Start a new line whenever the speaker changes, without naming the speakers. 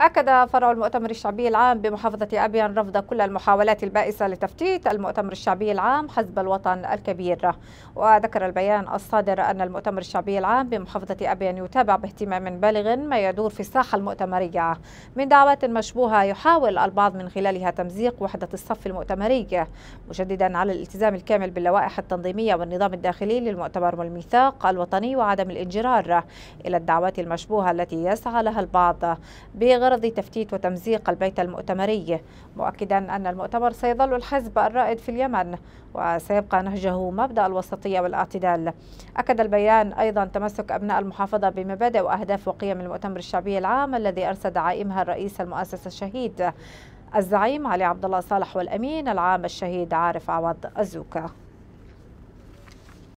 أكد فرع المؤتمر الشعبي العام بمحافظة أبيان رفض كل المحاولات البائسة لتفتيت المؤتمر الشعبي العام حزب الوطن الكبير وذكر البيان الصادر أن المؤتمر الشعبي العام بمحافظة أبيان يتابع باهتمام بالغ ما يدور في الساحة المؤتمرية من دعوات مشبوهة يحاول البعض من خلالها تمزيق وحدة الصف المؤتمرية مشددا على الالتزام الكامل باللوائح التنظيمية والنظام الداخلي للمؤتمر والميثاق الوطني وعدم الانجرار إلى الدعوات المشبوهة التي يسعى لها البعض بغير بغرض تفتيت وتمزيق البيت المؤتمري مؤكدا أن المؤتمر سيظل الحزب الرائد في اليمن وسيبقى نهجه مبدأ الوسطية والاعتدال أكد البيان أيضا تمسك أبناء المحافظة بمبادئ وأهداف وقيم المؤتمر الشعبي العام الذي أرسل عائمها الرئيس المؤسس الشهيد الزعيم علي عبد الله صالح والأمين العام الشهيد عارف عوض الزوكا